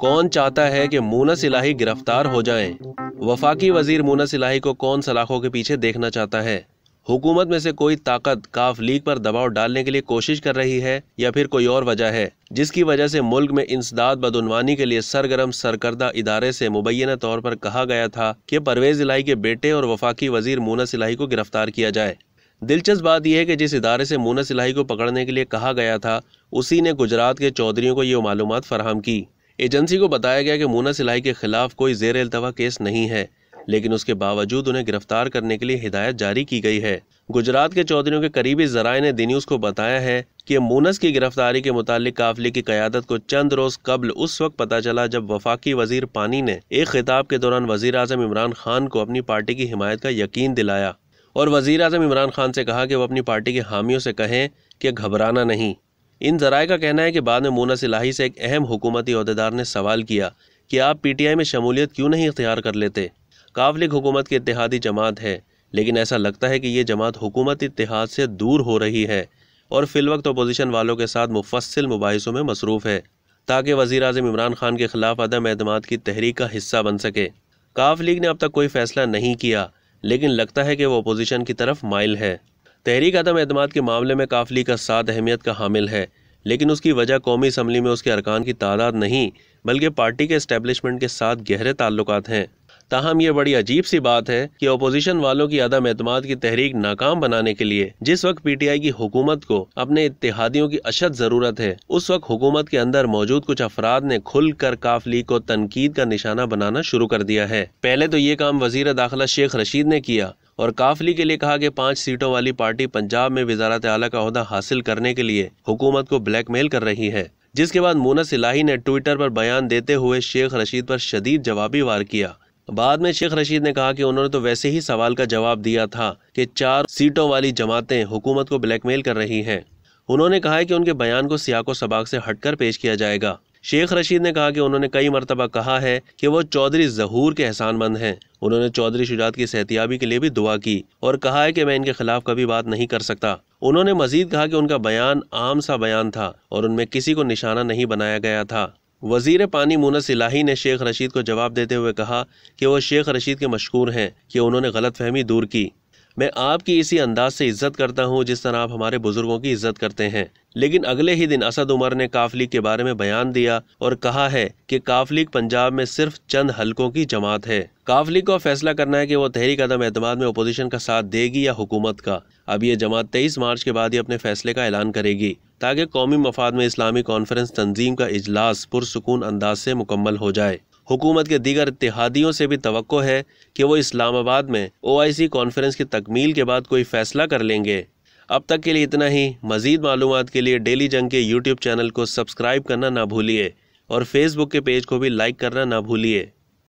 कौन चाहता है कि मूनस इलाही गिरफ्तार हो जाएं? वफाकी वजीर मूनस इलाही को कौन सलाखों के पीछे देखना चाहता है हुकूमत में से कोई ताकत काफ लीग पर दबाव डालने के लिए कोशिश कर रही है या फिर कोई और वजह है जिसकी वजह से मुल्क में इंसदाद बदनवानी के लिए सरगर्म सरकर्दा इदारे से मुबैना तौर पर कहा गया था कि परवेज इलाही के बेटे और वफाकी वजीर मूनस इलाही को गिरफ्तार किया जाए दिलचस्प बात यह है कि जिस इदारे से मूनस इलाही को पकड़ने के लिए कहा गया था उसी ने गुजरात के चौधरीों को ये मालूम फराहम की एजेंसी को बताया गया कि मोना सिलाई के खिलाफ कोई जेर अल्तवा केस नहीं है लेकिन उसके बावजूद उन्हें गिरफ्तार करने के लिए हिदायत जारी की गई है गुजरात के चौधरीों के करीबी जराये ने दिन्यूज को बताया है कि मोनस की गिरफ्तारी के मुतालिक काफिले की क्यादत को चंद रोज कबल उस वक्त पता चला जब वफाकी वजीर पानी ने एक खिताब के दौरान वजीर अजम इमरान खान को अपनी पार्टी की हिमायत का यकीन दिलाया और वजीर अजम इमरान खान से कहा कि वह अपनी पार्टी के हामियों से कहें कि घबराना नहीं इन जराये का कहना है कि बाद में मोना सिलाही से एक अहम हुकूमती अहदेदार ने सवाल किया कि आप पी टी आई में शमूलियत क्यों नहीं इख्तियार कर लेते काफलिक हुकूमत की इतिहादी जमात है लेकिन ऐसा लगता है कि ये जमात हुकूमत इतिहाद से दूर हो रही है और फिलवक्त अपोजिशन वालों के साथ मुफसल मुबासों में मसरूफ़ है ताकि वजी अजम इमरान खान के खिलाफ अदम अहतम की तहरीक का हिस्सा बन सके काफ लीग ने अब तक कोई फैसला नहीं किया लेकिन लगता है कि वह अपोजिशन की तरफ माइल है तहरीक आदम अहतम के मामले में काफली का साथ अहमियत का हामिल है लेकिन उसकी वजह कौमी असम्बली में उसके अरकान की तादाद नहीं बल्कि पार्टी के इस्टेबलिशमेंट के साथ गहरे ताल्लुक हैं ताहम यह बड़ी अजीब सी बात है कि अपोजिशन वालों की अदम अहतम की तहरीक नाकाम बनाने के लिए जिस वक्त पी टी आई की हुकूमत को अपने इतिहादियों की अशद ज़रूरत है उस वक्त हुकूमत के अंदर मौजूद कुछ अफराद ने खुल कर काफ लीग को तनकीद का निशाना बनाना शुरू कर दिया है पहले तो ये काम वजीर दाखिला शेख रशीद ने किया और काफली के लिए कहा कि पाँच सीटों वाली पार्टी पंजाब में वजारत आला का अहदा हासिल करने के लिए हुकूमत को ब्लैकमेल कर रही है जिसके बाद मोनस इलाही ने ट्विटर पर बयान देते हुए शेख रशीद पर शदीद जवाबी वार किया बाद में शेख रशीद ने कहा कि उन्होंने तो वैसे ही सवाल का जवाब दिया था कि चार सीटों वाली जमातें हुकूमत को ब्लैकमेल कर रही हैं उन्होंने कहा है कि उनके बयान को सियाको सबाक से हटकर पेश किया जाएगा शेख रशीद ने कहा कि उन्होंने कई मरतबा कहा है कि वो चौधरी जहूर के एहसानमंद हैं उन्होंने चौधरी शुजात की सहतियाबी के लिए भी दुआ की और कहा है कि मैं इनके खिलाफ कभी बात नहीं कर सकता उन्होंने मजीद कहा कि उनका बयान आम सा बयान था और उनमें किसी को निशाना नहीं बनाया गया था वजीर पानी मूनस इलाही ने शेख रशीद को जवाब देते हुए कहा कि वो शेख रशीद के मशहूर हैं कि उन्होंने गलत फहमी दूर की मैं आपकी इसी अंदाज से इज्जत करता हूँ जिस तरह आप हमारे बुजुर्गों की इज्जत करते हैं लेकिन अगले ही दिन असद उमर ने काफलीग के बारे में बयान दिया और कहा है कि काफलीग पंजाब में सिर्फ चंद हलकों की जमात है काफलीग को फैसला करना है कि वो तहरीक अदम एतमाद में अपोजिशन का साथ देगी या हुकूमत का अब ये जमात तेईस मार्च के बाद ही अपने फैसले का ऐलान करेगी ताकि कौमी मफाद में इस्लामी कॉन्फ्रेंस तंजीम का इजलास पुरसकून अंदाज से मुकम्मल हो जाए हुकूमत के दीगर इतिहादियों से भी तो है कि वो इस्लामाबाद में सी कॉन्फ्रेंस की तकमील के बाद कोई फैसला कर लेंगे अब तक के लिए इतना ही मज़ीद मालूम के लिए डेली जंग के यूट्यूब चैनल को सब्सक्राइब करना ना भूलिए और फेसबुक के पेज को भी लाइक करना ना भूलिए